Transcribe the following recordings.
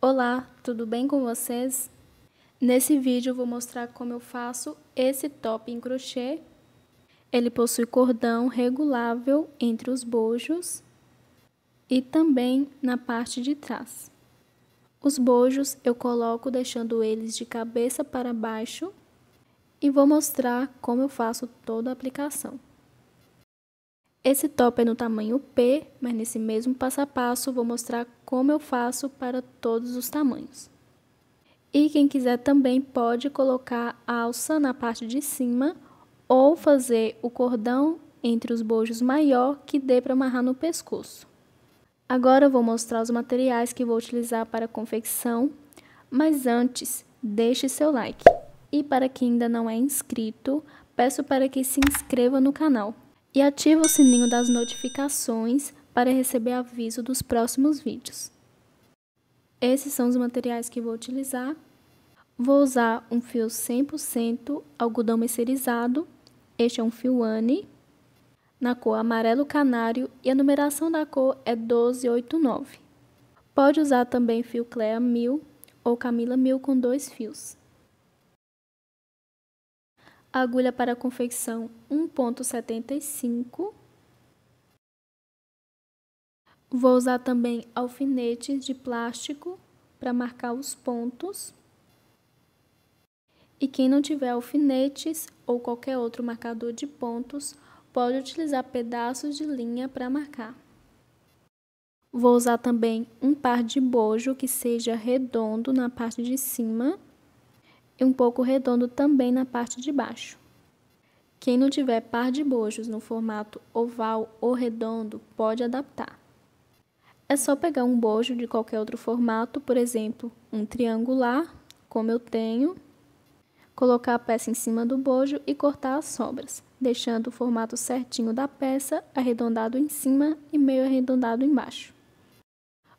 Olá, tudo bem com vocês? Nesse vídeo eu vou mostrar como eu faço esse top em crochê. Ele possui cordão regulável entre os bojos e também na parte de trás. Os bojos eu coloco deixando eles de cabeça para baixo e vou mostrar como eu faço toda a aplicação. Esse top é no tamanho P, mas nesse mesmo passo a passo vou mostrar como eu faço para todos os tamanhos. E quem quiser também pode colocar a alça na parte de cima ou fazer o cordão entre os bojos maior que dê para amarrar no pescoço. Agora eu vou mostrar os materiais que vou utilizar para a confecção, mas antes, deixe seu like. E para quem ainda não é inscrito, peço para que se inscreva no canal e ativa o sininho das notificações para receber aviso dos próximos vídeos. Esses são os materiais que vou utilizar. Vou usar um fio 100% algodão mercerizado, este é um fio Anne, na cor amarelo canário e a numeração da cor é 1289. Pode usar também fio Clea 1000 ou Camila 1000 com dois fios agulha para confecção 1.75. Vou usar também alfinetes de plástico para marcar os pontos. E quem não tiver alfinetes ou qualquer outro marcador de pontos, pode utilizar pedaços de linha para marcar. Vou usar também um par de bojo que seja redondo na parte de cima e um pouco redondo também na parte de baixo. Quem não tiver par de bojos no formato oval ou redondo pode adaptar. É só pegar um bojo de qualquer outro formato, por exemplo, um triangular, como eu tenho, colocar a peça em cima do bojo e cortar as sobras, deixando o formato certinho da peça arredondado em cima e meio arredondado embaixo.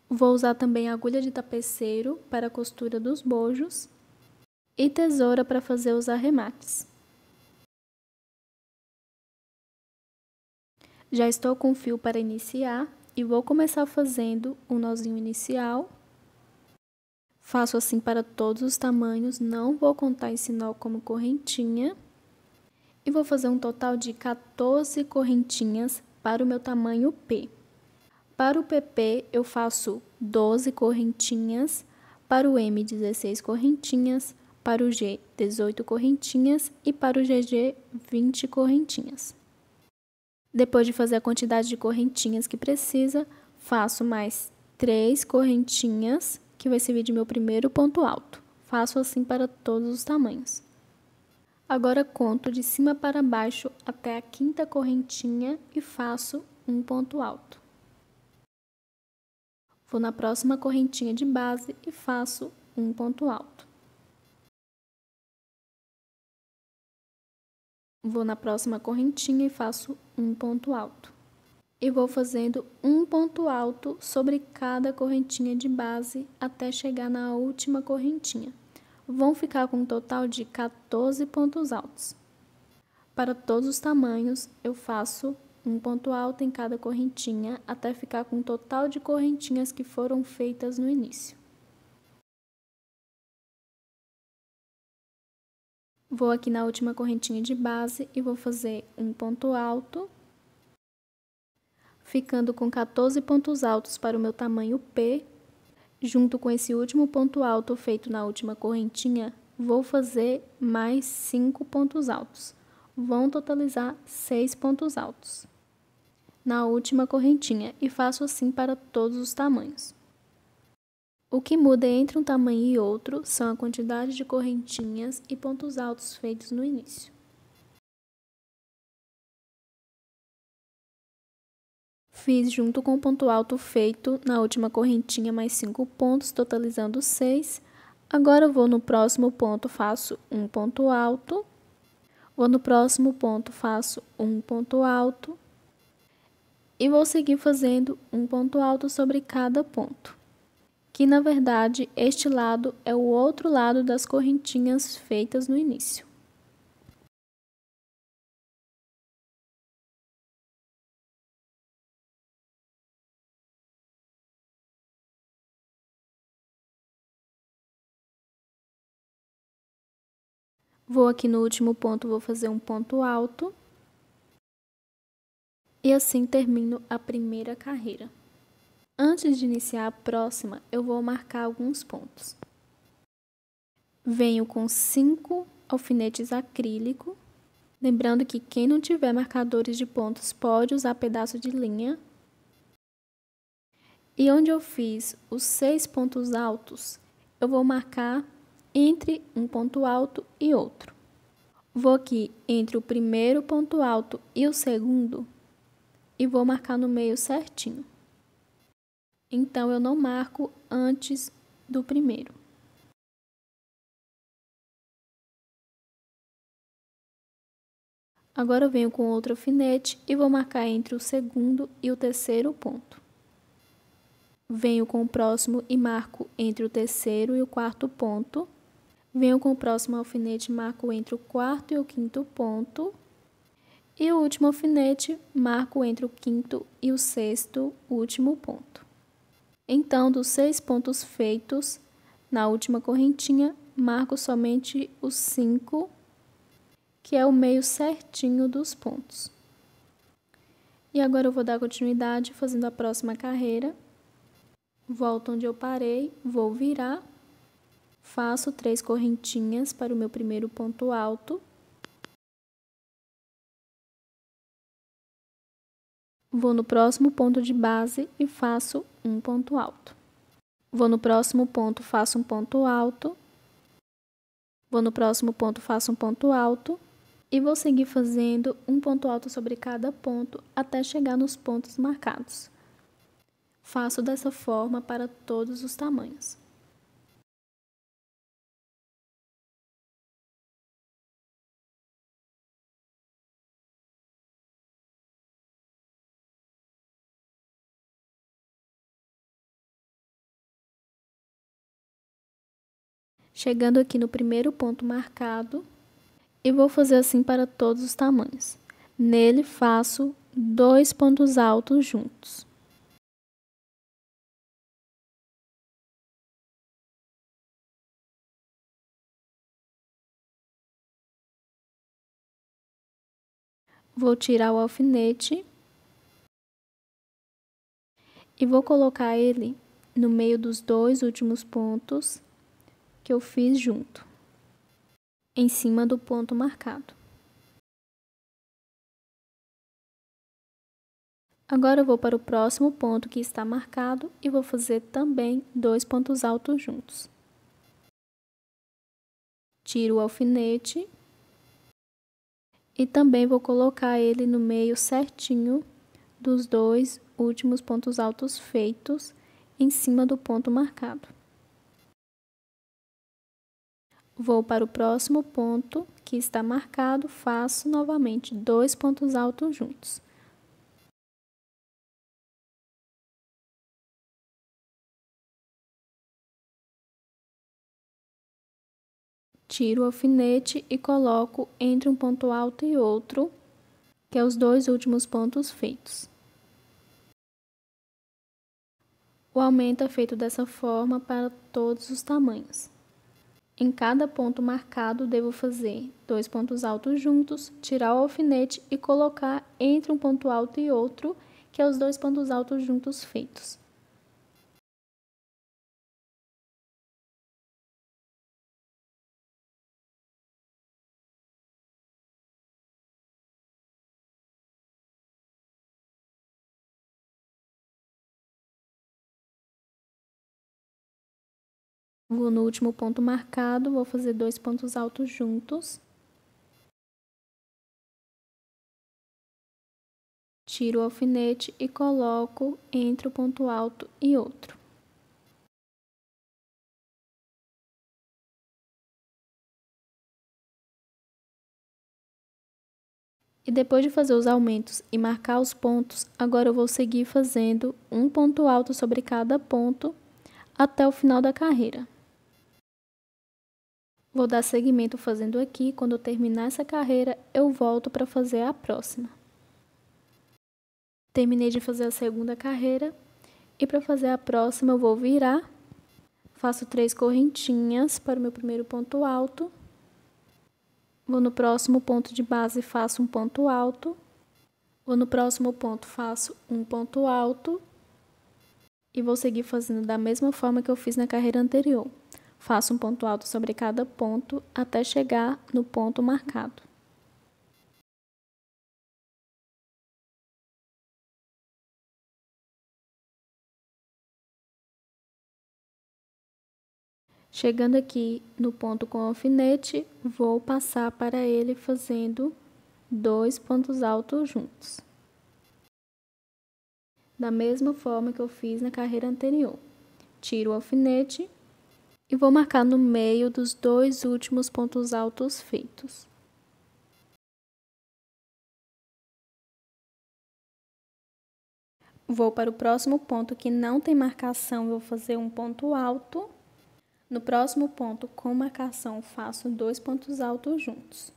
Vou usar também a agulha de tapeceiro para a costura dos bojos e tesoura para fazer os arremates. Já estou com o fio para iniciar e vou começar fazendo um nozinho inicial. Faço assim para todos os tamanhos, não vou contar esse nó como correntinha. E vou fazer um total de 14 correntinhas para o meu tamanho P. Para o PP eu faço 12 correntinhas, para o M 16 correntinhas, para o G 18 correntinhas e para o GG 20 correntinhas. Depois de fazer a quantidade de correntinhas que precisa, faço mais 3 correntinhas, que vai servir de meu primeiro ponto alto. Faço assim para todos os tamanhos. Agora conto de cima para baixo até a quinta correntinha e faço um ponto alto. Vou na próxima correntinha de base e faço um ponto alto. Vou na próxima correntinha e faço um ponto alto. E vou fazendo um ponto alto sobre cada correntinha de base até chegar na última correntinha. Vão ficar com um total de 14 pontos altos. Para todos os tamanhos, eu faço um ponto alto em cada correntinha até ficar com o total de correntinhas que foram feitas no início. Vou aqui na última correntinha de base e vou fazer um ponto alto, ficando com 14 pontos altos para o meu tamanho P. Junto com esse último ponto alto feito na última correntinha, vou fazer mais 5 pontos altos. Vão totalizar 6 pontos altos na última correntinha e faço assim para todos os tamanhos. O que muda entre um tamanho e outro são a quantidade de correntinhas e pontos altos feitos no início. Fiz junto com o ponto alto feito na última correntinha mais 5 pontos, totalizando 6. Agora eu vou no próximo ponto, faço um ponto alto. Vou no próximo ponto, faço um ponto alto. E vou seguir fazendo um ponto alto sobre cada ponto que na verdade este lado é o outro lado das correntinhas feitas no início. Vou aqui no último ponto, vou fazer um ponto alto. E assim termino a primeira carreira. Antes de iniciar a próxima, eu vou marcar alguns pontos. Venho com cinco alfinetes acrílico. Lembrando que quem não tiver marcadores de pontos pode usar pedaço de linha. E onde eu fiz os seis pontos altos, eu vou marcar entre um ponto alto e outro. Vou aqui entre o primeiro ponto alto e o segundo e vou marcar no meio certinho. Então eu não marco antes do primeiro. Agora eu venho com outro alfinete e vou marcar entre o segundo e o terceiro ponto. Venho com o próximo e marco entre o terceiro e o quarto ponto. Venho com o próximo alfinete, marco entre o quarto e o quinto ponto. E o último alfinete, marco entre o quinto e o sexto último ponto. Então, dos seis pontos feitos na última correntinha, marco somente os cinco, que é o meio certinho dos pontos. E agora eu vou dar continuidade fazendo a próxima carreira. Volto onde eu parei, vou virar, faço três correntinhas para o meu primeiro ponto alto. Vou no próximo ponto de base e faço um ponto alto. Vou no próximo ponto, faço um ponto alto. Vou no próximo ponto, faço um ponto alto. E vou seguir fazendo um ponto alto sobre cada ponto até chegar nos pontos marcados. Faço dessa forma para todos os tamanhos. Chegando aqui no primeiro ponto marcado, e vou fazer assim para todos os tamanhos. Nele faço dois pontos altos juntos. Vou tirar o alfinete e vou colocar ele no meio dos dois últimos pontos que eu fiz junto, em cima do ponto marcado. Agora eu vou para o próximo ponto que está marcado e vou fazer também dois pontos altos juntos. Tiro o alfinete e também vou colocar ele no meio certinho dos dois últimos pontos altos feitos em cima do ponto marcado. Vou para o próximo ponto que está marcado, faço novamente dois pontos altos juntos. Tiro o alfinete e coloco entre um ponto alto e outro, que é os dois últimos pontos feitos. O aumento é feito dessa forma para todos os tamanhos. Em cada ponto marcado, devo fazer dois pontos altos juntos, tirar o alfinete e colocar entre um ponto alto e outro, que é os dois pontos altos juntos feitos. Vou no último ponto marcado, vou fazer dois pontos altos juntos. Tiro o alfinete e coloco entre o ponto alto e outro. E depois de fazer os aumentos e marcar os pontos, agora eu vou seguir fazendo um ponto alto sobre cada ponto até o final da carreira. Vou dar seguimento fazendo aqui, quando eu terminar essa carreira, eu volto para fazer a próxima. Terminei de fazer a segunda carreira e para fazer a próxima eu vou virar, faço três correntinhas para o meu primeiro ponto alto, vou no próximo ponto de base e faço um ponto alto, vou no próximo ponto faço um ponto alto e vou seguir fazendo da mesma forma que eu fiz na carreira anterior. Faça um ponto alto sobre cada ponto até chegar no ponto marcado. Chegando aqui no ponto com alfinete, vou passar para ele fazendo dois pontos altos juntos. Da mesma forma que eu fiz na carreira anterior. Tiro o alfinete e vou marcar no meio dos dois últimos pontos altos feitos. Vou para o próximo ponto que não tem marcação, vou fazer um ponto alto. No próximo ponto com marcação, faço dois pontos altos juntos.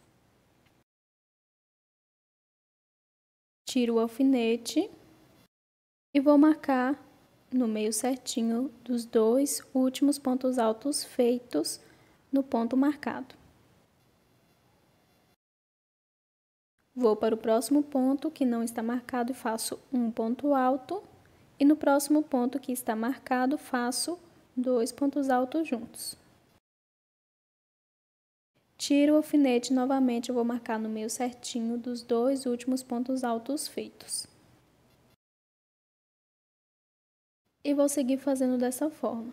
Tiro o alfinete e vou marcar no meio certinho dos dois últimos pontos altos feitos no ponto marcado. Vou para o próximo ponto que não está marcado e faço um ponto alto. E no próximo ponto que está marcado, faço dois pontos altos juntos. Tiro o alfinete novamente, vou marcar no meio certinho dos dois últimos pontos altos feitos. e vou seguir fazendo dessa forma.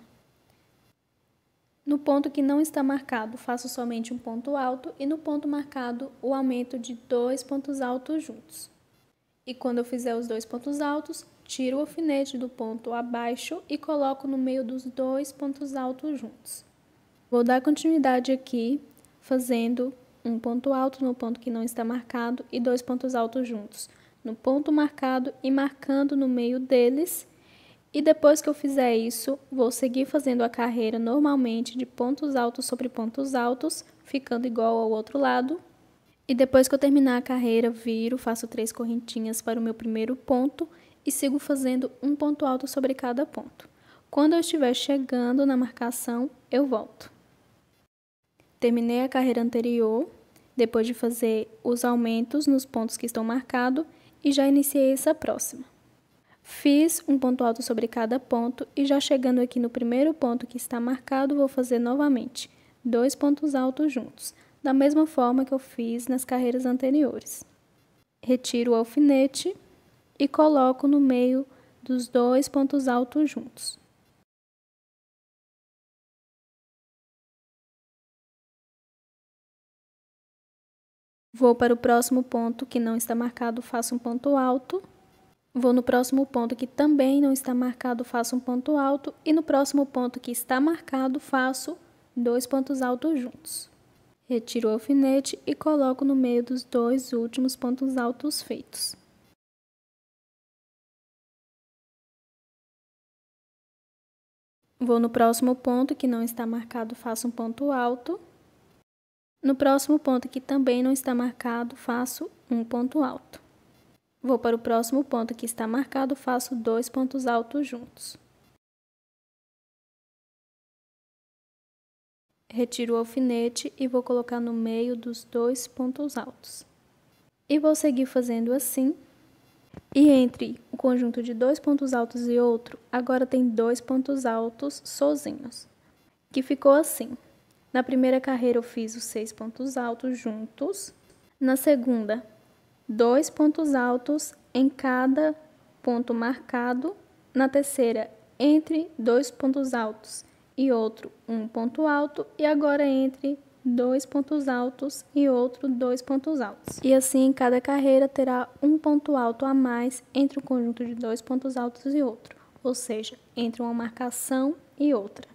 No ponto que não está marcado, faço somente um ponto alto e no ponto marcado o aumento de dois pontos altos juntos. E quando eu fizer os dois pontos altos, tiro o alfinete do ponto abaixo e coloco no meio dos dois pontos altos juntos. Vou dar continuidade aqui, fazendo um ponto alto no ponto que não está marcado e dois pontos altos juntos no ponto marcado e marcando no meio deles e depois que eu fizer isso, vou seguir fazendo a carreira normalmente de pontos altos sobre pontos altos, ficando igual ao outro lado. E depois que eu terminar a carreira, viro, faço três correntinhas para o meu primeiro ponto e sigo fazendo um ponto alto sobre cada ponto. Quando eu estiver chegando na marcação, eu volto. Terminei a carreira anterior, depois de fazer os aumentos nos pontos que estão marcados, e já iniciei essa próxima. Fiz um ponto alto sobre cada ponto e já chegando aqui no primeiro ponto que está marcado, vou fazer novamente dois pontos altos juntos, da mesma forma que eu fiz nas carreiras anteriores. Retiro o alfinete e coloco no meio dos dois pontos altos juntos. Vou para o próximo ponto que não está marcado, faço um ponto alto Vou no próximo ponto que também não está marcado, faço um ponto alto. E no próximo ponto que está marcado, faço dois pontos altos juntos. Retiro o alfinete e coloco no meio dos dois últimos pontos altos feitos. Vou no próximo ponto que não está marcado, faço um ponto alto. No próximo ponto que também não está marcado, faço um ponto alto. Vou para o próximo ponto que está marcado, faço dois pontos altos juntos. Retiro o alfinete e vou colocar no meio dos dois pontos altos. E vou seguir fazendo assim. E entre o conjunto de dois pontos altos e outro, agora tem dois pontos altos sozinhos, que ficou assim. Na primeira carreira eu fiz os seis pontos altos juntos, na segunda dois pontos altos em cada ponto marcado, na terceira, entre dois pontos altos e outro um ponto alto, e agora entre dois pontos altos e outro dois pontos altos. E assim, cada carreira terá um ponto alto a mais entre o um conjunto de dois pontos altos e outro, ou seja, entre uma marcação e outra.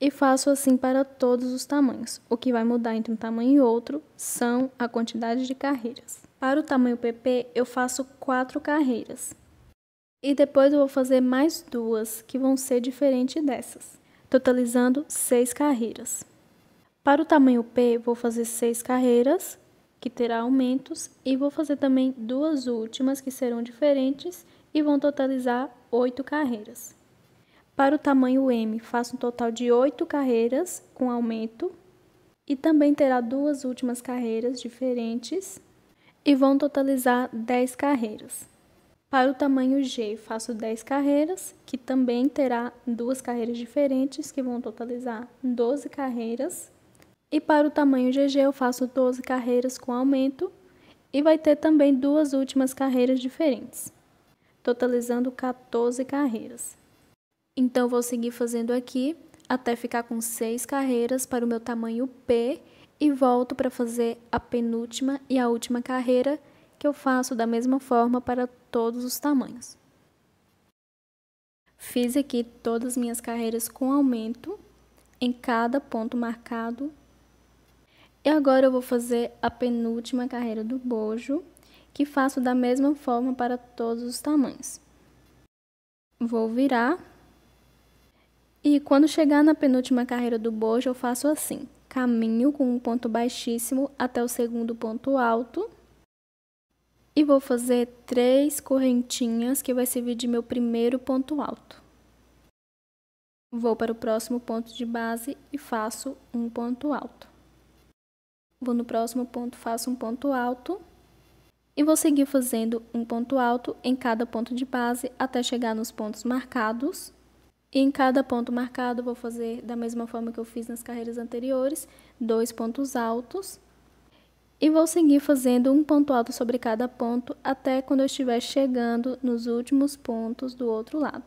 E faço assim para todos os tamanhos. O que vai mudar entre um tamanho e outro são a quantidade de carreiras. Para o tamanho PP, eu faço quatro carreiras. E depois eu vou fazer mais duas, que vão ser diferentes dessas, totalizando seis carreiras. Para o tamanho P, vou fazer seis carreiras, que terá aumentos, e vou fazer também duas últimas, que serão diferentes, e vão totalizar oito carreiras. Para o tamanho M, faço um total de oito carreiras com aumento, e também terá duas últimas carreiras diferentes, e vão totalizar 10 carreiras. Para o tamanho G, faço 10 carreiras, que também terá duas carreiras diferentes, que vão totalizar 12 carreiras. E para o tamanho GG, eu faço 12 carreiras com aumento, e vai ter também duas últimas carreiras diferentes, totalizando 14 carreiras. Então, vou seguir fazendo aqui até ficar com 6 carreiras para o meu tamanho P, e volto para fazer a penúltima e a última carreira, que eu faço da mesma forma para todos os tamanhos. Fiz aqui todas as minhas carreiras com aumento em cada ponto marcado. E agora eu vou fazer a penúltima carreira do bojo, que faço da mesma forma para todos os tamanhos. Vou virar. E quando chegar na penúltima carreira do bojo, eu faço assim caminho com um ponto baixíssimo até o segundo ponto alto. E vou fazer três correntinhas que vai servir de meu primeiro ponto alto. Vou para o próximo ponto de base e faço um ponto alto. Vou no próximo ponto, faço um ponto alto. E vou seguir fazendo um ponto alto em cada ponto de base até chegar nos pontos marcados. E em cada ponto marcado, vou fazer da mesma forma que eu fiz nas carreiras anteriores, dois pontos altos. E vou seguir fazendo um ponto alto sobre cada ponto até quando eu estiver chegando nos últimos pontos do outro lado.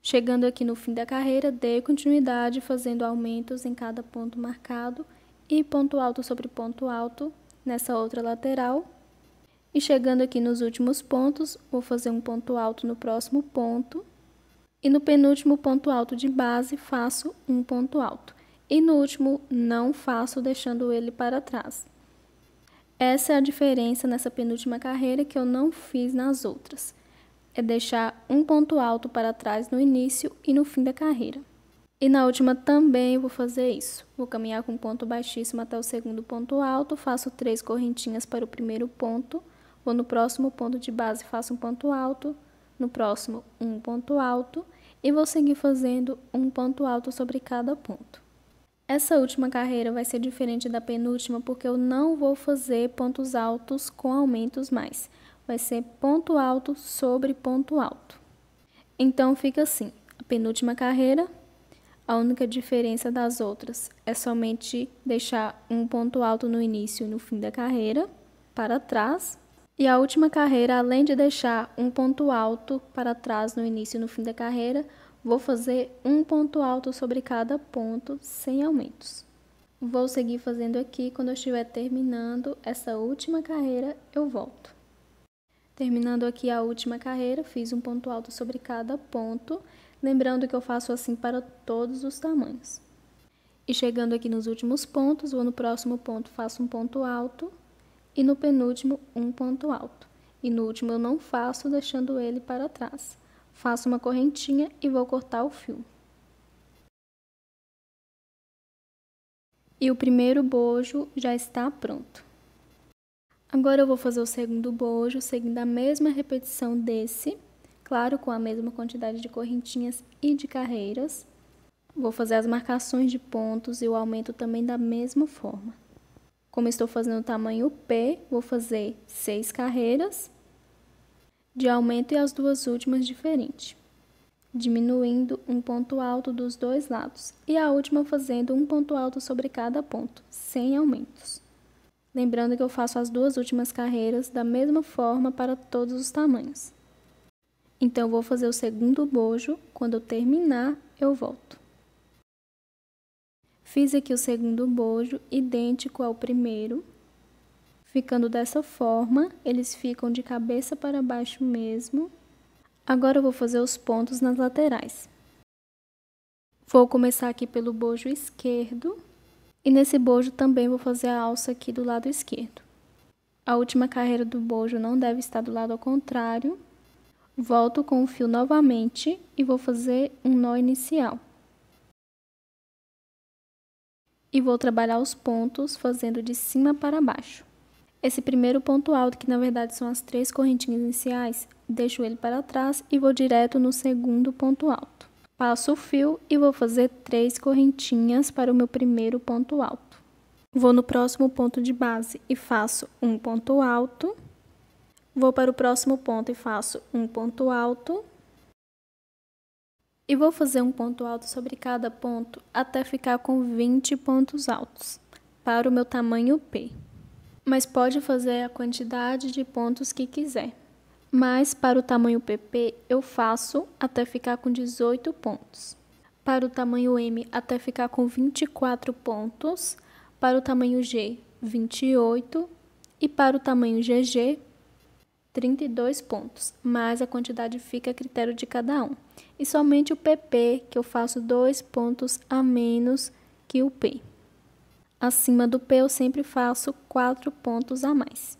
Chegando aqui no fim da carreira, dei continuidade fazendo aumentos em cada ponto marcado e ponto alto sobre ponto alto nessa outra lateral. E chegando aqui nos últimos pontos, vou fazer um ponto alto no próximo ponto e no penúltimo ponto alto de base, faço um ponto alto. E no último, não faço, deixando ele para trás. Essa é a diferença nessa penúltima carreira que eu não fiz nas outras. É deixar um ponto alto para trás no início e no fim da carreira. E na última também vou fazer isso. Vou caminhar com ponto baixíssimo até o segundo ponto alto, faço três correntinhas para o primeiro ponto, vou no próximo ponto de base, faço um ponto alto, no próximo um ponto alto e vou seguir fazendo um ponto alto sobre cada ponto. Essa última carreira vai ser diferente da penúltima porque eu não vou fazer pontos altos com aumentos mais. Vai ser ponto alto sobre ponto alto. Então fica assim, a penúltima carreira, a única diferença das outras é somente deixar um ponto alto no início e no fim da carreira para trás e a última carreira, além de deixar um ponto alto para trás no início e no fim da carreira, vou fazer um ponto alto sobre cada ponto, sem aumentos. Vou seguir fazendo aqui, quando eu estiver terminando essa última carreira, eu volto. Terminando aqui a última carreira, fiz um ponto alto sobre cada ponto, lembrando que eu faço assim para todos os tamanhos. E chegando aqui nos últimos pontos, vou no próximo ponto, faço um ponto alto e no penúltimo, um ponto alto. E no último eu não faço deixando ele para trás. Faço uma correntinha e vou cortar o fio. E o primeiro bojo já está pronto. Agora eu vou fazer o segundo bojo, seguindo a mesma repetição desse, claro, com a mesma quantidade de correntinhas e de carreiras. Vou fazer as marcações de pontos e o aumento também da mesma forma. Como estou fazendo o tamanho P, vou fazer seis carreiras de aumento e as duas últimas diferentes, diminuindo um ponto alto dos dois lados e a última fazendo um ponto alto sobre cada ponto, sem aumentos. Lembrando que eu faço as duas últimas carreiras da mesma forma para todos os tamanhos. Então, vou fazer o segundo bojo. Quando eu terminar, eu volto. Fiz aqui o segundo bojo, idêntico ao primeiro. Ficando dessa forma, eles ficam de cabeça para baixo mesmo. Agora eu vou fazer os pontos nas laterais. Vou começar aqui pelo bojo esquerdo. E nesse bojo também vou fazer a alça aqui do lado esquerdo. A última carreira do bojo não deve estar do lado ao contrário. Volto com o fio novamente e vou fazer um nó inicial e vou trabalhar os pontos fazendo de cima para baixo. Esse primeiro ponto alto, que na verdade são as três correntinhas iniciais, deixo ele para trás e vou direto no segundo ponto alto. Passo o fio e vou fazer três correntinhas para o meu primeiro ponto alto. Vou no próximo ponto de base e faço um ponto alto. Vou para o próximo ponto e faço um ponto alto. E vou fazer um ponto alto sobre cada ponto até ficar com 20 pontos altos para o meu tamanho P. Mas pode fazer a quantidade de pontos que quiser. Mas para o tamanho PP eu faço até ficar com 18 pontos. Para o tamanho M até ficar com 24 pontos. Para o tamanho G, 28. E para o tamanho GG, 32 pontos, mas a quantidade fica a critério de cada um. E somente o PP, que eu faço dois pontos a menos que o P. Acima do P, eu sempre faço quatro pontos a mais.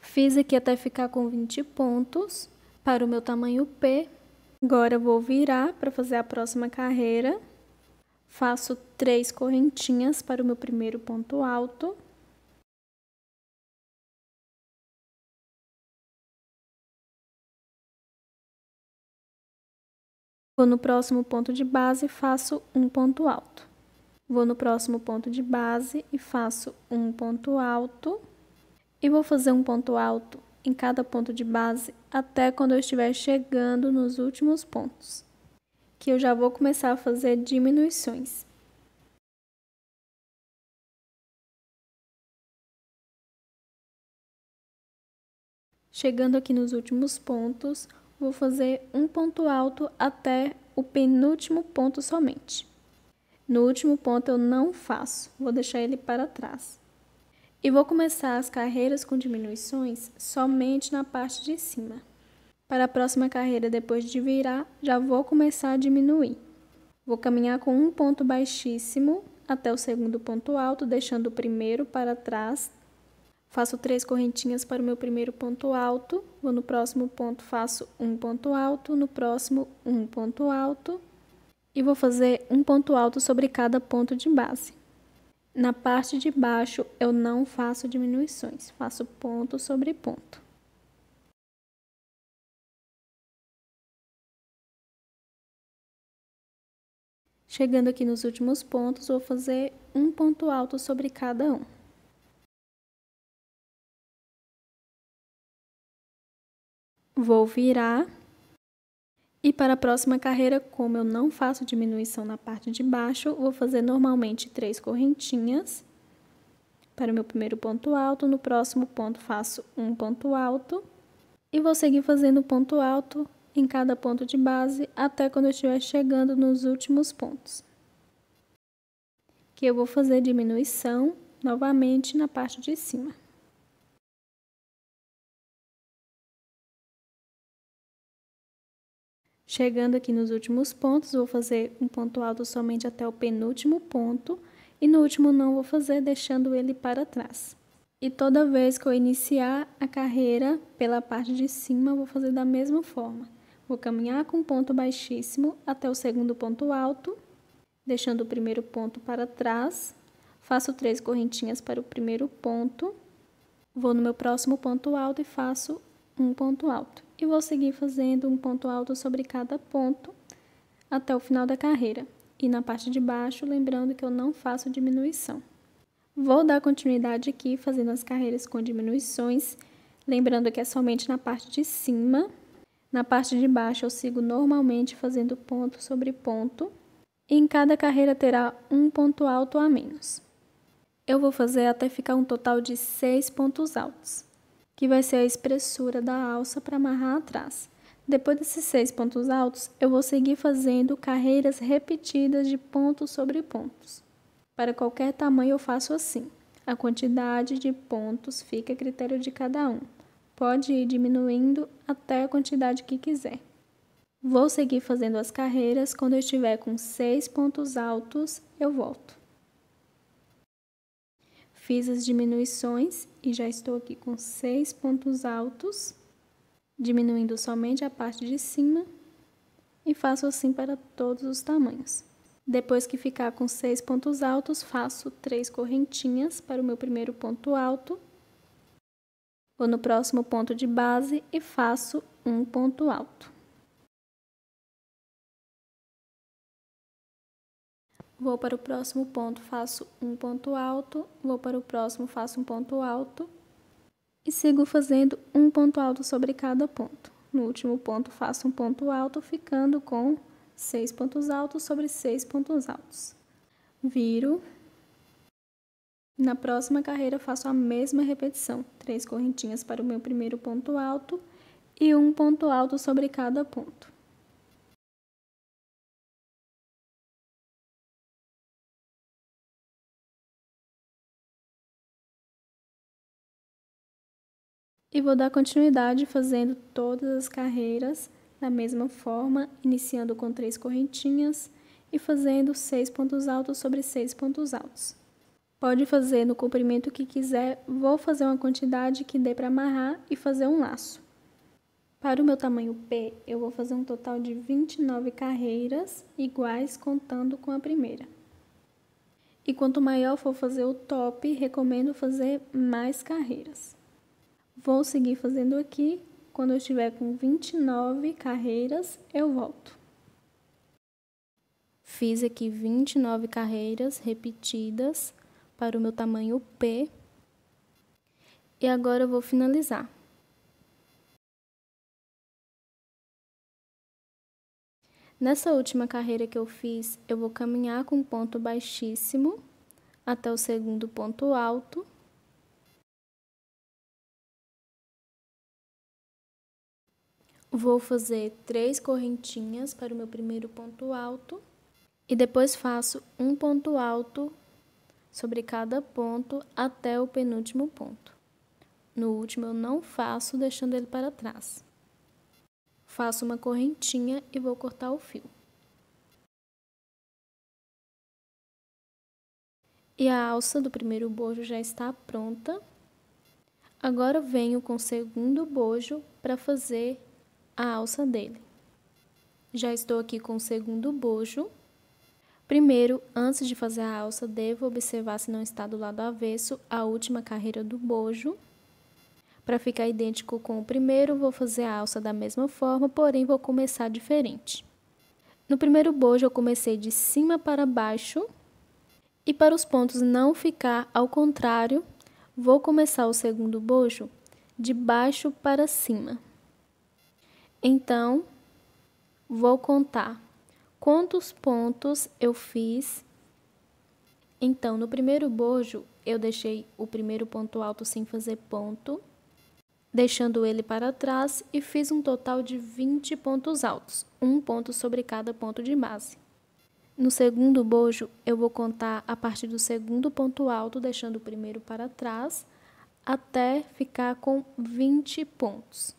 Fiz aqui até ficar com 20 pontos para o meu tamanho P. Agora, vou virar para fazer a próxima carreira. Faço três correntinhas para o meu primeiro ponto alto. Vou no próximo ponto de base e faço um ponto alto. Vou no próximo ponto de base e faço um ponto alto. E vou fazer um ponto alto em cada ponto de base até quando eu estiver chegando nos últimos pontos que eu já vou começar a fazer diminuições. Chegando aqui nos últimos pontos, vou fazer um ponto alto até o penúltimo ponto somente. No último ponto eu não faço, vou deixar ele para trás. E vou começar as carreiras com diminuições somente na parte de cima. Para a próxima carreira, depois de virar, já vou começar a diminuir. Vou caminhar com um ponto baixíssimo até o segundo ponto alto, deixando o primeiro para trás. Faço três correntinhas para o meu primeiro ponto alto. Vou no próximo ponto, faço um ponto alto, no próximo, um ponto alto. E vou fazer um ponto alto sobre cada ponto de base. Na parte de baixo, eu não faço diminuições, faço ponto sobre ponto. Chegando aqui nos últimos pontos, vou fazer um ponto alto sobre cada um. Vou virar. E para a próxima carreira, como eu não faço diminuição na parte de baixo, vou fazer normalmente três correntinhas. Para o meu primeiro ponto alto, no próximo ponto faço um ponto alto. E vou seguir fazendo ponto alto em cada ponto de base até quando eu estiver chegando nos últimos pontos. Que eu vou fazer diminuição novamente na parte de cima. Chegando aqui nos últimos pontos, vou fazer um ponto alto somente até o penúltimo ponto e no último não vou fazer, deixando ele para trás. E toda vez que eu iniciar a carreira pela parte de cima, vou fazer da mesma forma. Vou caminhar com ponto baixíssimo até o segundo ponto alto, deixando o primeiro ponto para trás. Faço três correntinhas para o primeiro ponto. Vou no meu próximo ponto alto e faço um ponto alto. E vou seguir fazendo um ponto alto sobre cada ponto até o final da carreira. E na parte de baixo, lembrando que eu não faço diminuição. Vou dar continuidade aqui fazendo as carreiras com diminuições, lembrando que é somente na parte de cima na parte de baixo, eu sigo normalmente fazendo ponto sobre ponto. Em cada carreira terá um ponto alto a menos. Eu vou fazer até ficar um total de seis pontos altos, que vai ser a espessura da alça para amarrar atrás. Depois desses seis pontos altos, eu vou seguir fazendo carreiras repetidas de pontos sobre pontos. Para qualquer tamanho eu faço assim. A quantidade de pontos fica a critério de cada um pode ir diminuindo até a quantidade que quiser. Vou seguir fazendo as carreiras, quando eu estiver com seis pontos altos, eu volto. Fiz as diminuições e já estou aqui com seis pontos altos, diminuindo somente a parte de cima e faço assim para todos os tamanhos. Depois que ficar com seis pontos altos, faço três correntinhas para o meu primeiro ponto alto Vou no próximo ponto de base e faço um ponto alto. Vou para o próximo ponto, faço um ponto alto, vou para o próximo, faço um ponto alto e sigo fazendo um ponto alto sobre cada ponto. No último ponto, faço um ponto alto, ficando com seis pontos altos sobre seis pontos altos. Viro na próxima carreira, faço a mesma repetição: três correntinhas para o meu primeiro ponto alto e um ponto alto sobre cada ponto. E vou dar continuidade fazendo todas as carreiras da mesma forma, iniciando com três correntinhas e fazendo seis pontos altos sobre seis pontos altos. Pode fazer no comprimento que quiser, vou fazer uma quantidade que dê para amarrar e fazer um laço. Para o meu tamanho P, eu vou fazer um total de 29 carreiras iguais contando com a primeira. E quanto maior for fazer o top, recomendo fazer mais carreiras. Vou seguir fazendo aqui, quando eu estiver com 29 carreiras, eu volto. Fiz aqui 29 carreiras repetidas para o meu tamanho P. E agora eu vou finalizar. Nessa última carreira que eu fiz, eu vou caminhar com ponto baixíssimo até o segundo ponto alto. Vou fazer três correntinhas para o meu primeiro ponto alto e depois faço um ponto alto sobre cada ponto até o penúltimo ponto. No último eu não faço, deixando ele para trás. Faço uma correntinha e vou cortar o fio. E a alça do primeiro bojo já está pronta. Agora venho com o segundo bojo para fazer a alça dele. Já estou aqui com o segundo bojo. Primeiro, antes de fazer a alça, devo observar se não está do lado avesso a última carreira do bojo. Para ficar idêntico com o primeiro, vou fazer a alça da mesma forma, porém vou começar diferente. No primeiro bojo, eu comecei de cima para baixo. E para os pontos não ficar ao contrário, vou começar o segundo bojo de baixo para cima. Então, vou contar quantos pontos eu fiz. Então, no primeiro bojo, eu deixei o primeiro ponto alto sem fazer ponto, deixando ele para trás e fiz um total de 20 pontos altos, um ponto sobre cada ponto de base. No segundo bojo, eu vou contar a partir do segundo ponto alto, deixando o primeiro para trás, até ficar com 20 pontos.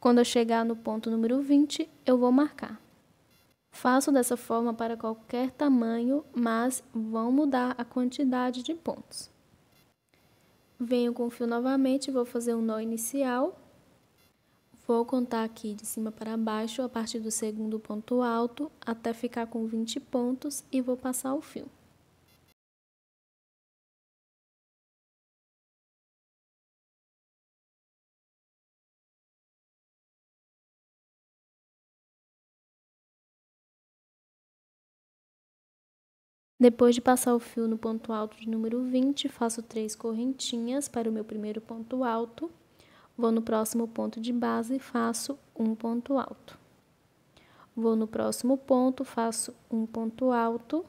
Quando eu chegar no ponto número 20, eu vou marcar. Faço dessa forma para qualquer tamanho, mas vão mudar a quantidade de pontos. Venho com o fio novamente, vou fazer um nó inicial. Vou contar aqui de cima para baixo, a partir do segundo ponto alto, até ficar com 20 pontos e vou passar o fio. Depois de passar o fio no ponto alto de número 20, faço três correntinhas para o meu primeiro ponto alto. Vou no próximo ponto de base e faço um ponto alto. Vou no próximo ponto, faço um ponto alto.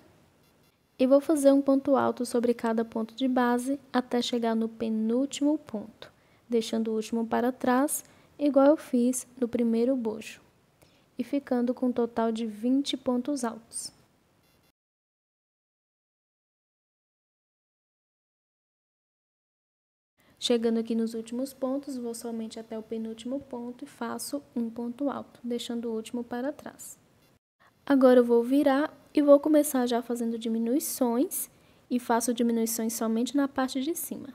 E vou fazer um ponto alto sobre cada ponto de base até chegar no penúltimo ponto, deixando o último para trás, igual eu fiz no primeiro bojo. E ficando com um total de 20 pontos altos. Chegando aqui nos últimos pontos, vou somente até o penúltimo ponto e faço um ponto alto, deixando o último para trás. Agora eu vou virar e vou começar já fazendo diminuições e faço diminuições somente na parte de cima.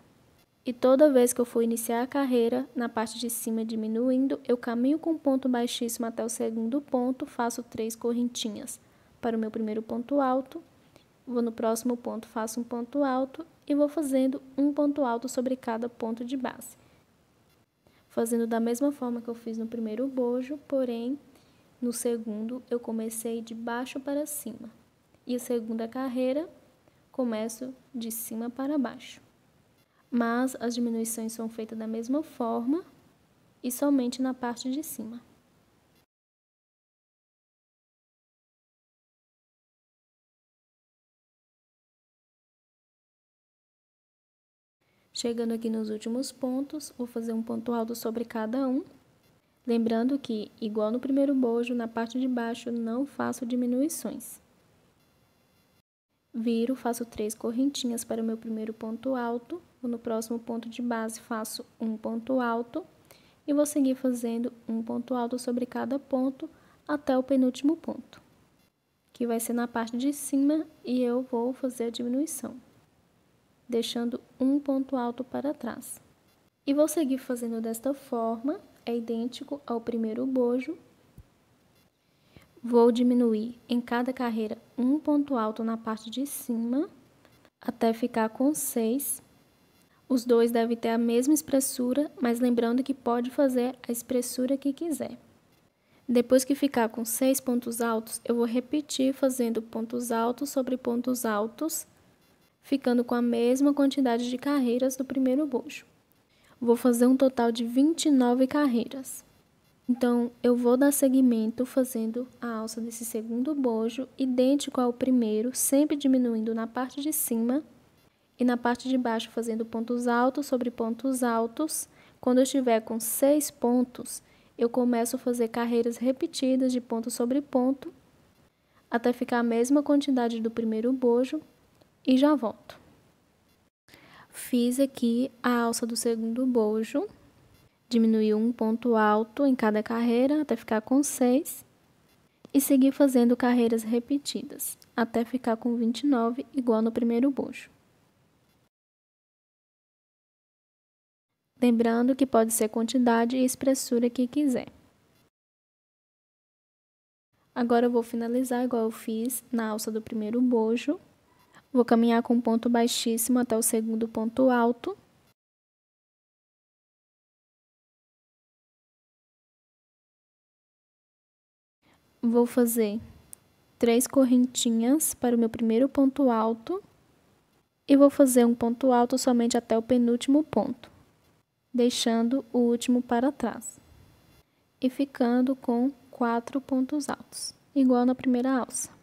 E toda vez que eu for iniciar a carreira, na parte de cima diminuindo, eu caminho com um ponto baixíssimo até o segundo ponto, faço três correntinhas para o meu primeiro ponto alto, vou no próximo ponto, faço um ponto alto e vou fazendo um ponto alto sobre cada ponto de base. Fazendo da mesma forma que eu fiz no primeiro bojo, porém, no segundo eu comecei de baixo para cima. E a segunda carreira, começo de cima para baixo. Mas as diminuições são feitas da mesma forma e somente na parte de cima. Chegando aqui nos últimos pontos, vou fazer um ponto alto sobre cada um. Lembrando que, igual no primeiro bojo, na parte de baixo não faço diminuições. Viro, faço três correntinhas para o meu primeiro ponto alto, no próximo ponto de base faço um ponto alto e vou seguir fazendo um ponto alto sobre cada ponto até o penúltimo ponto, que vai ser na parte de cima e eu vou fazer a diminuição deixando um ponto alto para trás. E vou seguir fazendo desta forma, é idêntico ao primeiro bojo. Vou diminuir em cada carreira um ponto alto na parte de cima, até ficar com seis. Os dois devem ter a mesma espessura, mas lembrando que pode fazer a espessura que quiser. Depois que ficar com seis pontos altos, eu vou repetir fazendo pontos altos sobre pontos altos ficando com a mesma quantidade de carreiras do primeiro bojo. Vou fazer um total de 29 carreiras. Então, eu vou dar seguimento fazendo a alça desse segundo bojo, idêntico ao primeiro, sempre diminuindo na parte de cima e na parte de baixo fazendo pontos altos sobre pontos altos. Quando eu estiver com seis pontos, eu começo a fazer carreiras repetidas de ponto sobre ponto, até ficar a mesma quantidade do primeiro bojo, e já volto. Fiz aqui a alça do segundo bojo, diminui um ponto alto em cada carreira até ficar com 6 e segui fazendo carreiras repetidas até ficar com 29 igual no primeiro bojo. Lembrando que pode ser quantidade e espessura que quiser. Agora eu vou finalizar igual eu fiz na alça do primeiro bojo. Vou caminhar com um ponto baixíssimo até o segundo ponto alto. Vou fazer três correntinhas para o meu primeiro ponto alto e vou fazer um ponto alto somente até o penúltimo ponto, deixando o último para trás e ficando com quatro pontos altos, igual na primeira alça.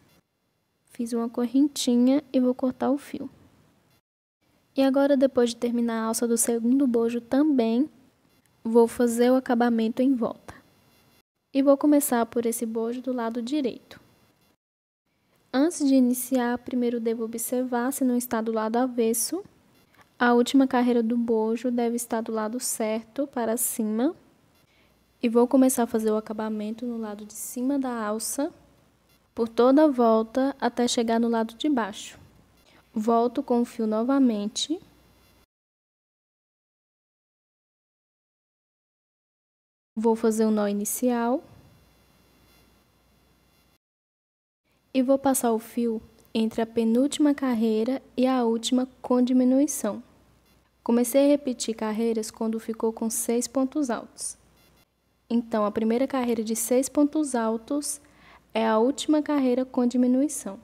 Fiz uma correntinha e vou cortar o fio. E agora, depois de terminar a alça do segundo bojo também, vou fazer o acabamento em volta. E vou começar por esse bojo do lado direito. Antes de iniciar, primeiro devo observar se não está do lado avesso. A última carreira do bojo deve estar do lado certo para cima. E vou começar a fazer o acabamento no lado de cima da alça por toda a volta até chegar no lado de baixo. Volto com o fio novamente. Vou fazer um nó inicial. E vou passar o fio entre a penúltima carreira e a última com diminuição. Comecei a repetir carreiras quando ficou com seis pontos altos. Então, a primeira carreira de seis pontos altos é a última carreira com diminuição.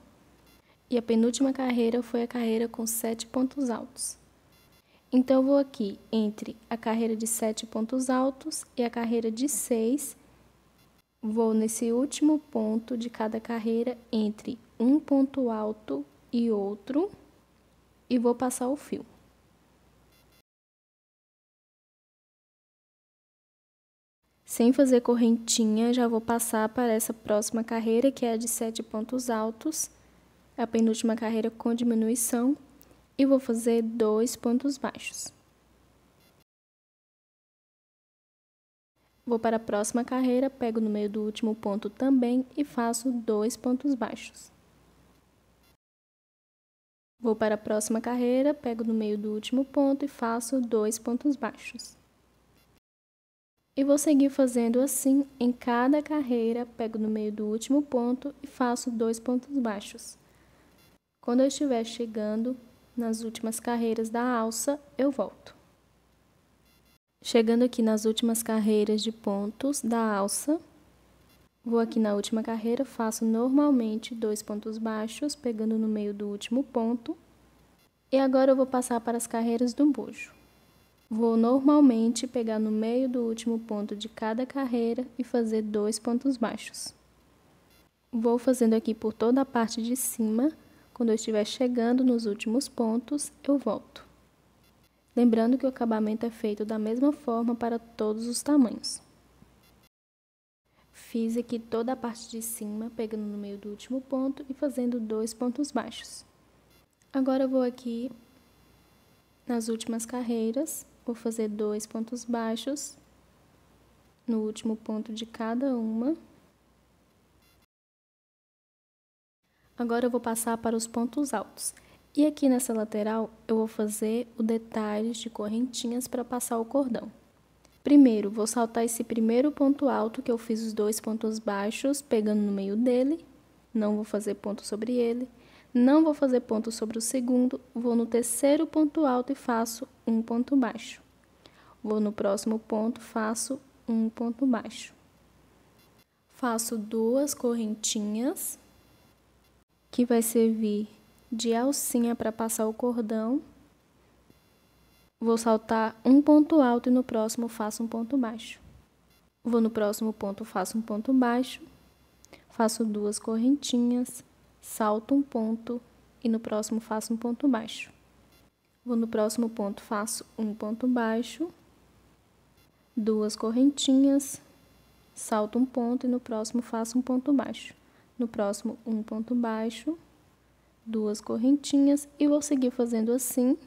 E a penúltima carreira foi a carreira com sete pontos altos. Então, eu vou aqui entre a carreira de sete pontos altos e a carreira de seis. Vou nesse último ponto de cada carreira entre um ponto alto e outro e vou passar o fio. Sem fazer correntinha, já vou passar para essa próxima carreira, que é a de sete pontos altos, é a penúltima carreira com diminuição, e vou fazer dois pontos baixos. Vou para a próxima carreira, pego no meio do último ponto também e faço dois pontos baixos. Vou para a próxima carreira, pego no meio do último ponto e faço dois pontos baixos. E vou seguir fazendo assim em cada carreira, pego no meio do último ponto e faço dois pontos baixos. Quando eu estiver chegando nas últimas carreiras da alça, eu volto. Chegando aqui nas últimas carreiras de pontos da alça, vou aqui na última carreira, faço normalmente dois pontos baixos, pegando no meio do último ponto. E agora eu vou passar para as carreiras do bujo. Vou normalmente pegar no meio do último ponto de cada carreira e fazer dois pontos baixos. Vou fazendo aqui por toda a parte de cima. Quando eu estiver chegando nos últimos pontos, eu volto. Lembrando que o acabamento é feito da mesma forma para todos os tamanhos. Fiz aqui toda a parte de cima, pegando no meio do último ponto e fazendo dois pontos baixos. Agora eu vou aqui nas últimas carreiras vou fazer dois pontos baixos no último ponto de cada uma. Agora eu vou passar para os pontos altos. E aqui nessa lateral, eu vou fazer o detalhe de correntinhas para passar o cordão. Primeiro, vou saltar esse primeiro ponto alto que eu fiz os dois pontos baixos, pegando no meio dele. Não vou fazer ponto sobre ele. Não vou fazer ponto sobre o segundo, vou no terceiro ponto alto e faço um ponto baixo. Vou no próximo ponto, faço um ponto baixo. Faço duas correntinhas, que vai servir de alcinha para passar o cordão. Vou saltar um ponto alto e no próximo faço um ponto baixo. Vou no próximo ponto, faço um ponto baixo, faço duas correntinhas, salto um ponto e no próximo faço um ponto baixo. Vou no próximo ponto, faço um ponto baixo, duas correntinhas, salto um ponto e no próximo faço um ponto baixo. No próximo, um ponto baixo, duas correntinhas e vou seguir fazendo assim.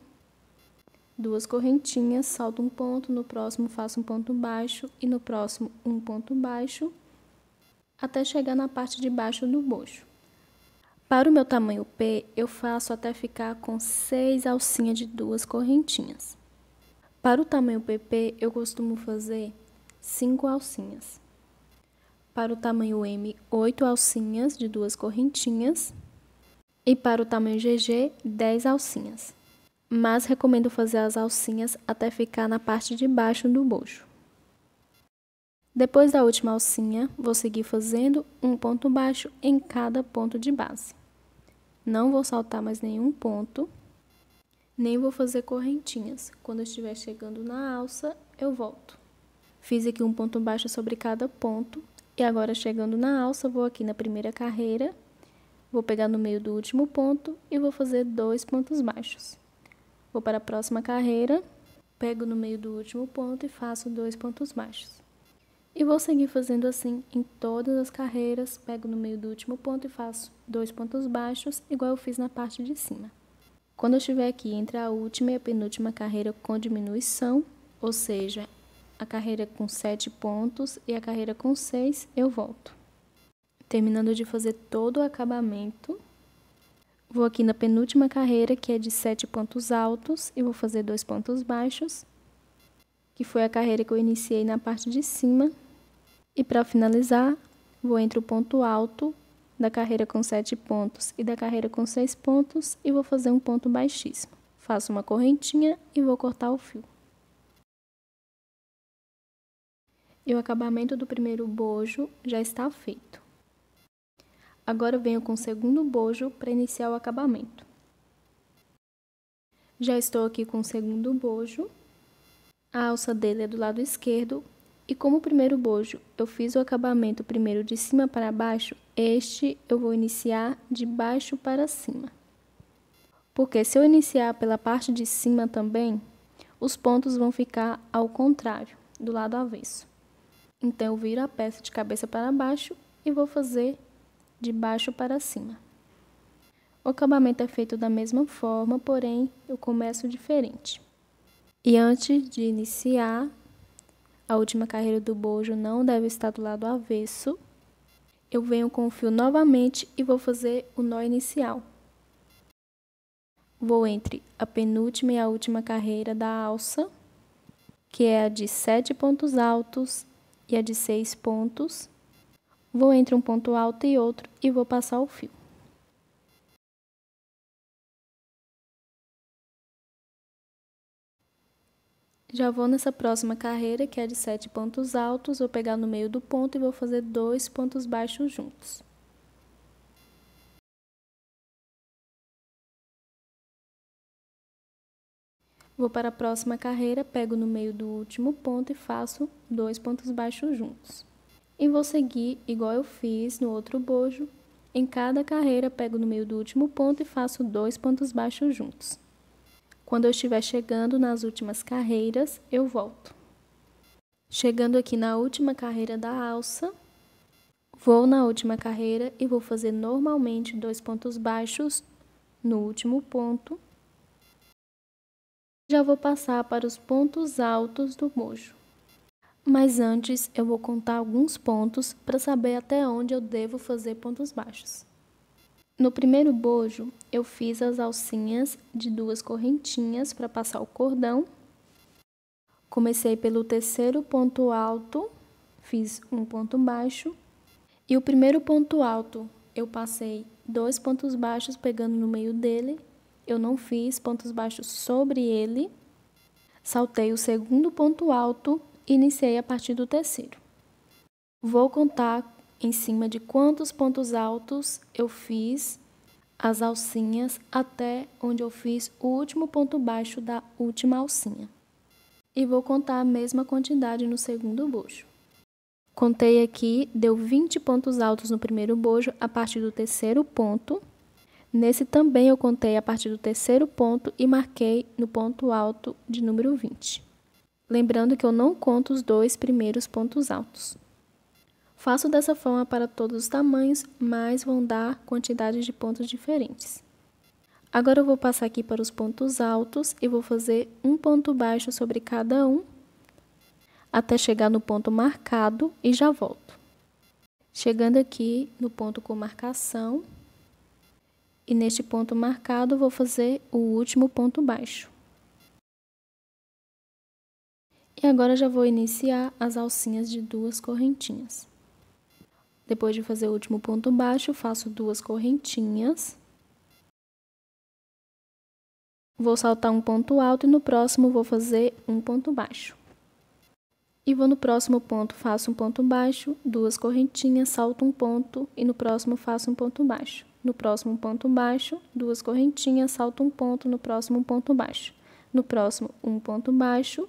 Duas correntinhas, salto um ponto, no próximo faço um ponto baixo e no próximo um ponto baixo, até chegar na parte de baixo do bocho. Para o meu tamanho P, eu faço até ficar com seis alcinhas de duas correntinhas. Para o tamanho PP, eu costumo fazer cinco alcinhas. Para o tamanho M, oito alcinhas de duas correntinhas. E para o tamanho GG, 10 alcinhas. Mas recomendo fazer as alcinhas até ficar na parte de baixo do bojo. Depois da última alcinha, vou seguir fazendo um ponto baixo em cada ponto de base. Não vou saltar mais nenhum ponto, nem vou fazer correntinhas. Quando eu estiver chegando na alça, eu volto. Fiz aqui um ponto baixo sobre cada ponto. E agora, chegando na alça, vou aqui na primeira carreira, vou pegar no meio do último ponto e vou fazer dois pontos baixos. Vou para a próxima carreira, pego no meio do último ponto e faço dois pontos baixos. E vou seguir fazendo assim em todas as carreiras, pego no meio do último ponto e faço dois pontos baixos, igual eu fiz na parte de cima. Quando eu estiver aqui entre a última e a penúltima carreira com diminuição, ou seja, a carreira com sete pontos e a carreira com seis eu volto. Terminando de fazer todo o acabamento, vou aqui na penúltima carreira, que é de sete pontos altos, e vou fazer dois pontos baixos, que foi a carreira que eu iniciei na parte de cima, e para finalizar, vou entre o ponto alto da carreira com 7 pontos e da carreira com 6 pontos e vou fazer um ponto baixíssimo. Faço uma correntinha e vou cortar o fio. E o acabamento do primeiro bojo já está feito. Agora venho com o segundo bojo para iniciar o acabamento. Já estou aqui com o segundo bojo. A alça dele é do lado esquerdo, e como o primeiro bojo eu fiz o acabamento primeiro de cima para baixo, este eu vou iniciar de baixo para cima. Porque se eu iniciar pela parte de cima também, os pontos vão ficar ao contrário, do lado avesso. Então eu viro a peça de cabeça para baixo e vou fazer de baixo para cima. O acabamento é feito da mesma forma, porém eu começo diferente. E antes de iniciar, a última carreira do bojo não deve estar do lado avesso. Eu venho com o fio novamente e vou fazer o nó inicial. Vou entre a penúltima e a última carreira da alça, que é a de sete pontos altos e a de seis pontos. Vou entre um ponto alto e outro e vou passar o fio. Já vou nessa próxima carreira, que é de sete pontos altos, vou pegar no meio do ponto e vou fazer dois pontos baixos juntos. Vou para a próxima carreira, pego no meio do último ponto e faço dois pontos baixos juntos. E vou seguir igual eu fiz no outro bojo. Em cada carreira, pego no meio do último ponto e faço dois pontos baixos juntos. Quando eu estiver chegando nas últimas carreiras, eu volto. Chegando aqui na última carreira da alça, vou na última carreira e vou fazer normalmente dois pontos baixos no último ponto. Já vou passar para os pontos altos do mojo. Mas antes, eu vou contar alguns pontos para saber até onde eu devo fazer pontos baixos. No primeiro bojo, eu fiz as alcinhas de duas correntinhas para passar o cordão. Comecei pelo terceiro ponto alto, fiz um ponto baixo. E o primeiro ponto alto, eu passei dois pontos baixos pegando no meio dele. Eu não fiz pontos baixos sobre ele. Saltei o segundo ponto alto, iniciei a partir do terceiro. Vou contar em cima de quantos pontos altos eu fiz as alcinhas até onde eu fiz o último ponto baixo da última alcinha. E vou contar a mesma quantidade no segundo bojo. Contei aqui, deu 20 pontos altos no primeiro bojo a partir do terceiro ponto. Nesse também eu contei a partir do terceiro ponto e marquei no ponto alto de número 20. Lembrando que eu não conto os dois primeiros pontos altos. Faço dessa forma para todos os tamanhos, mas vão dar quantidades de pontos diferentes. Agora eu vou passar aqui para os pontos altos e vou fazer um ponto baixo sobre cada um até chegar no ponto marcado e já volto. Chegando aqui no ponto com marcação e neste ponto marcado vou fazer o último ponto baixo. E agora já vou iniciar as alcinhas de duas correntinhas. Depois de fazer o último ponto baixo, faço duas correntinhas. Vou saltar um ponto alto e no próximo vou fazer um ponto baixo. E vou no próximo ponto, faço um ponto baixo, duas correntinhas, salto um ponto e no próximo faço um ponto baixo. No próximo ponto baixo, duas correntinhas, salto um ponto, no próximo ponto baixo. No próximo, um ponto baixo.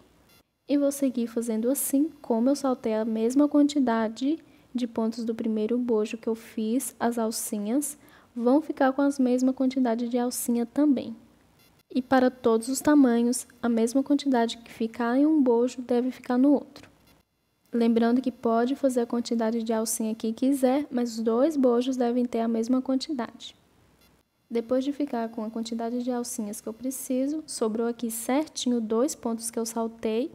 E vou seguir fazendo assim, como eu saltei a mesma quantidade de pontos do primeiro bojo que eu fiz, as alcinhas, vão ficar com a mesma quantidade de alcinha também. E para todos os tamanhos, a mesma quantidade que ficar em um bojo deve ficar no outro. Lembrando que pode fazer a quantidade de alcinha que quiser, mas os dois bojos devem ter a mesma quantidade. Depois de ficar com a quantidade de alcinhas que eu preciso, sobrou aqui certinho dois pontos que eu saltei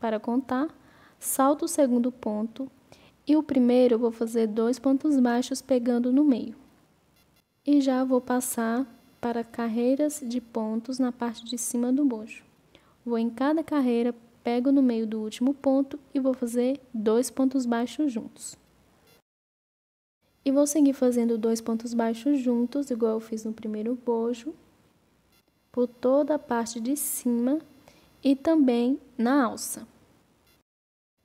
para contar. Salto o segundo ponto, e o primeiro eu vou fazer dois pontos baixos pegando no meio. E já vou passar para carreiras de pontos na parte de cima do bojo. Vou em cada carreira, pego no meio do último ponto e vou fazer dois pontos baixos juntos. E vou seguir fazendo dois pontos baixos juntos, igual eu fiz no primeiro bojo, por toda a parte de cima e também na alça.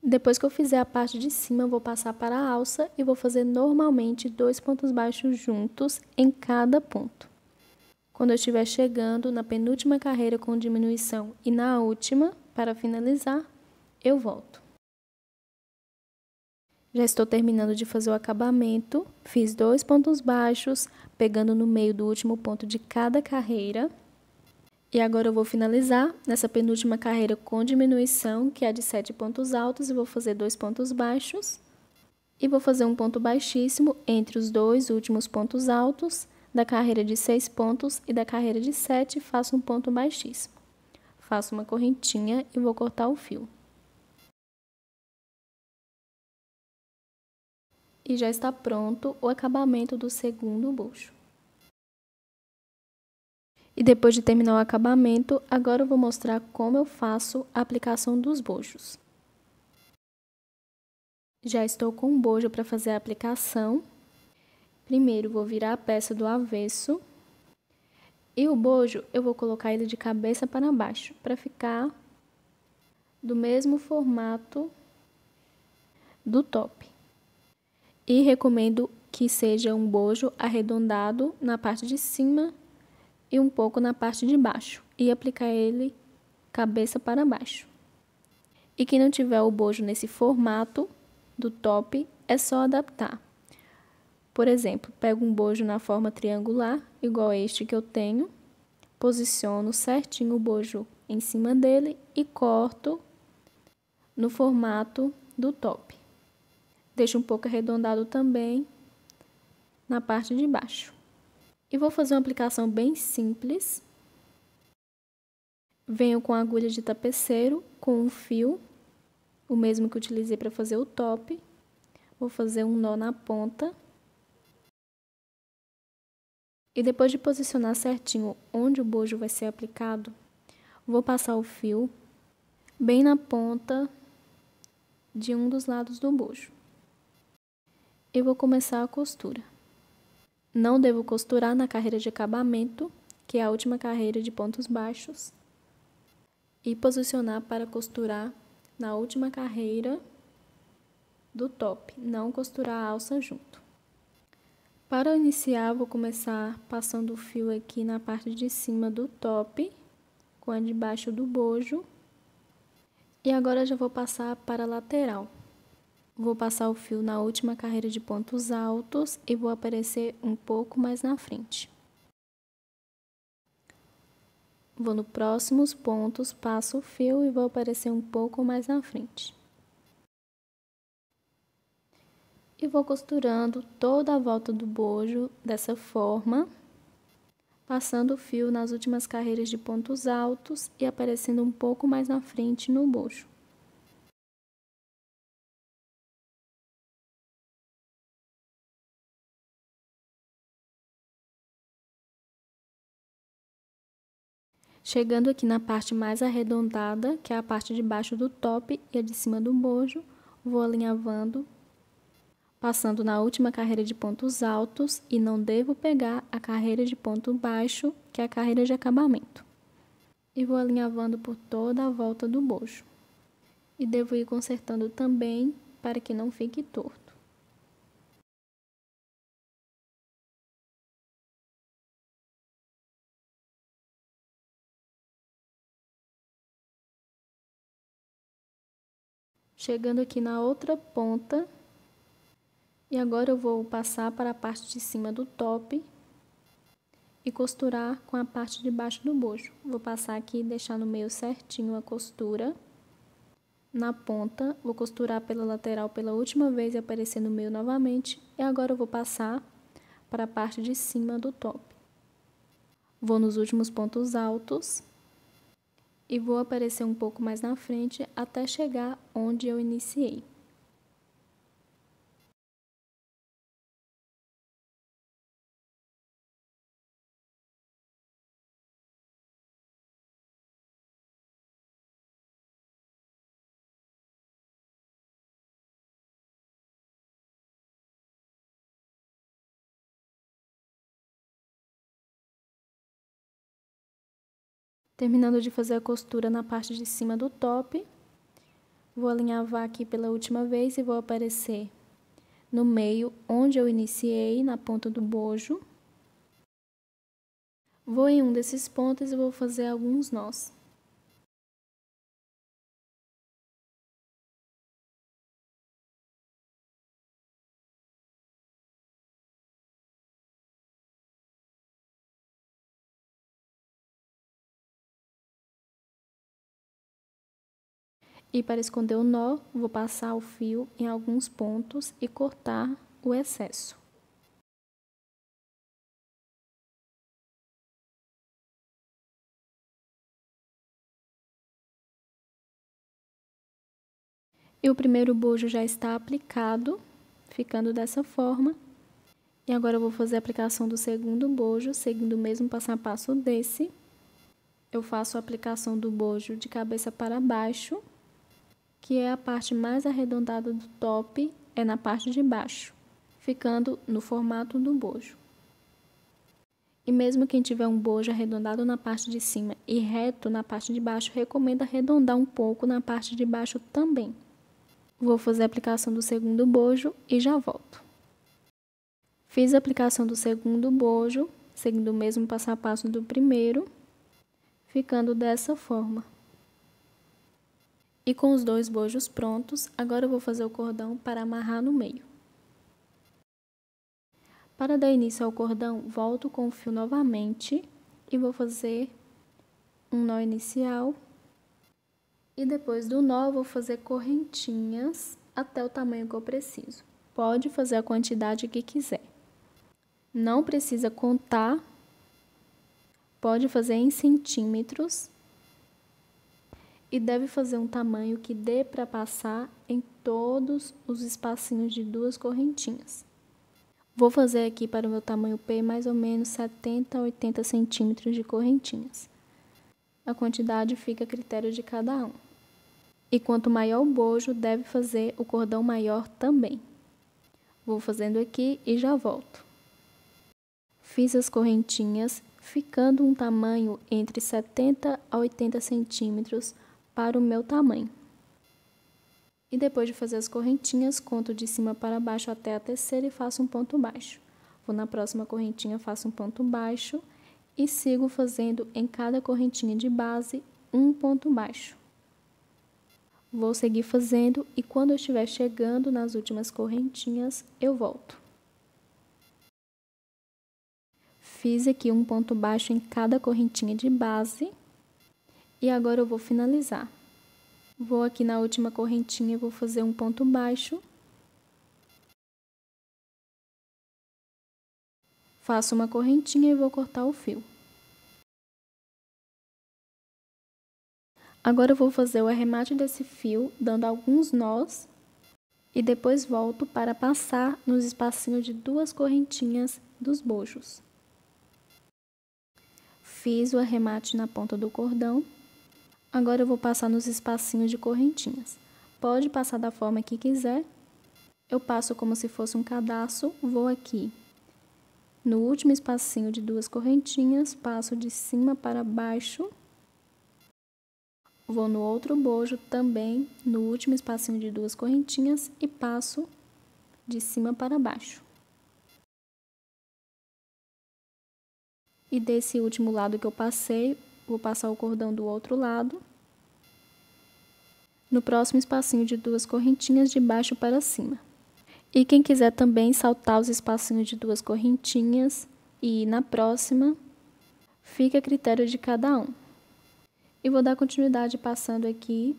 Depois que eu fizer a parte de cima, vou passar para a alça e vou fazer normalmente dois pontos baixos juntos em cada ponto. Quando eu estiver chegando na penúltima carreira com diminuição e na última, para finalizar, eu volto. Já estou terminando de fazer o acabamento, fiz dois pontos baixos, pegando no meio do último ponto de cada carreira, e agora eu vou finalizar nessa penúltima carreira com diminuição, que é de 7 pontos altos, e vou fazer dois pontos baixos. E vou fazer um ponto baixíssimo entre os dois últimos pontos altos, da carreira de 6 pontos e da carreira de 7, faço um ponto baixíssimo. Faço uma correntinha e vou cortar o fio. E já está pronto o acabamento do segundo bucho. E depois de terminar o acabamento, agora eu vou mostrar como eu faço a aplicação dos bojos. Já estou com o bojo para fazer a aplicação. Primeiro vou virar a peça do avesso. E o bojo eu vou colocar ele de cabeça para baixo, para ficar do mesmo formato do top. E recomendo que seja um bojo arredondado na parte de cima e um pouco na parte de baixo e aplicar ele cabeça para baixo. E quem não tiver o bojo nesse formato do top, é só adaptar. Por exemplo, pego um bojo na forma triangular, igual este que eu tenho, posiciono certinho o bojo em cima dele e corto no formato do top. Deixo um pouco arredondado também na parte de baixo. E vou fazer uma aplicação bem simples. Venho com a agulha de tapeceiro, com um fio, o mesmo que utilizei para fazer o top. Vou fazer um nó na ponta. E depois de posicionar certinho onde o bojo vai ser aplicado, vou passar o fio bem na ponta de um dos lados do bojo. Eu vou começar a costura. Não devo costurar na carreira de acabamento, que é a última carreira de pontos baixos, e posicionar para costurar na última carreira do top, não costurar a alça junto. Para iniciar, vou começar passando o fio aqui na parte de cima do top, com a de baixo do bojo, e agora já vou passar para a lateral. Vou passar o fio na última carreira de pontos altos e vou aparecer um pouco mais na frente. Vou no próximos pontos, passo o fio e vou aparecer um pouco mais na frente. E vou costurando toda a volta do bojo dessa forma, passando o fio nas últimas carreiras de pontos altos e aparecendo um pouco mais na frente no bojo. Chegando aqui na parte mais arredondada, que é a parte de baixo do top e a de cima do bojo, vou alinhavando, passando na última carreira de pontos altos e não devo pegar a carreira de ponto baixo, que é a carreira de acabamento. E vou alinhavando por toda a volta do bojo. E devo ir consertando também para que não fique torto. Chegando aqui na outra ponta. E agora eu vou passar para a parte de cima do top e costurar com a parte de baixo do bojo. Vou passar aqui e deixar no meio certinho a costura. Na ponta, vou costurar pela lateral pela última vez e aparecer no meio novamente. E agora eu vou passar para a parte de cima do top. Vou nos últimos pontos altos e vou aparecer um pouco mais na frente até chegar onde eu iniciei. Terminando de fazer a costura na parte de cima do top, vou alinhavar aqui pela última vez e vou aparecer no meio onde eu iniciei, na ponta do bojo. Vou em um desses pontos e vou fazer alguns nós. E para esconder o nó, vou passar o fio em alguns pontos e cortar o excesso. E o primeiro bojo já está aplicado, ficando dessa forma. E agora eu vou fazer a aplicação do segundo bojo, seguindo o mesmo passo a passo desse. Eu faço a aplicação do bojo de cabeça para baixo que é a parte mais arredondada do top, é na parte de baixo, ficando no formato do bojo. E mesmo quem tiver um bojo arredondado na parte de cima e reto na parte de baixo, recomendo arredondar um pouco na parte de baixo também. Vou fazer a aplicação do segundo bojo e já volto. Fiz a aplicação do segundo bojo, seguindo o mesmo passo a passo do primeiro, ficando dessa forma. E com os dois bojos prontos, agora eu vou fazer o cordão para amarrar no meio. Para dar início ao cordão, volto com o fio novamente e vou fazer um nó inicial. E depois do nó, vou fazer correntinhas até o tamanho que eu preciso. Pode fazer a quantidade que quiser. Não precisa contar, pode fazer em centímetros e deve fazer um tamanho que dê para passar em todos os espacinhos de duas correntinhas. Vou fazer aqui para o meu tamanho P mais ou menos 70 a 80 centímetros de correntinhas. A quantidade fica a critério de cada um. E quanto maior o bojo, deve fazer o cordão maior também. Vou fazendo aqui e já volto. Fiz as correntinhas, ficando um tamanho entre 70 a 80 centímetros para o meu tamanho. E depois de fazer as correntinhas, conto de cima para baixo até a terceira e faço um ponto baixo. Vou na próxima correntinha, faço um ponto baixo e sigo fazendo em cada correntinha de base um ponto baixo. Vou seguir fazendo e quando eu estiver chegando nas últimas correntinhas, eu volto. Fiz aqui um ponto baixo em cada correntinha de base e agora eu vou finalizar. Vou aqui na última correntinha, e vou fazer um ponto baixo. Faço uma correntinha e vou cortar o fio. Agora eu vou fazer o arremate desse fio, dando alguns nós. E depois volto para passar nos espacinhos de duas correntinhas dos bojos. Fiz o arremate na ponta do cordão. Agora eu vou passar nos espacinhos de correntinhas. Pode passar da forma que quiser. Eu passo como se fosse um cadastro, vou aqui. No último espacinho de duas correntinhas, passo de cima para baixo. Vou no outro bojo também, no último espacinho de duas correntinhas e passo de cima para baixo. E desse último lado que eu passei, vou passar o cordão do outro lado. No próximo espacinho de duas correntinhas de baixo para cima. E quem quiser também saltar os espacinhos de duas correntinhas e na próxima, fica a critério de cada um. E vou dar continuidade passando aqui,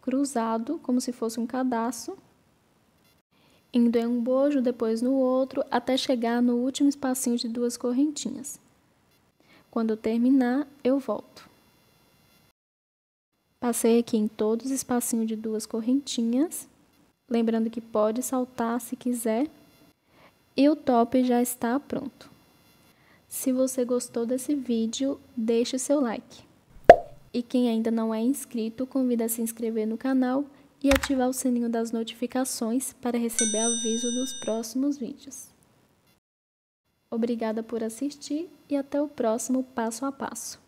cruzado, como se fosse um cadastro indo em um bojo, depois no outro, até chegar no último espacinho de duas correntinhas. Quando terminar, eu volto. Passei aqui em todos os espacinhos de duas correntinhas, lembrando que pode saltar se quiser. E o top já está pronto. Se você gostou desse vídeo, deixe seu like. E quem ainda não é inscrito, convida a se inscrever no canal e ativar o sininho das notificações para receber aviso dos próximos vídeos. Obrigada por assistir e até o próximo passo a passo.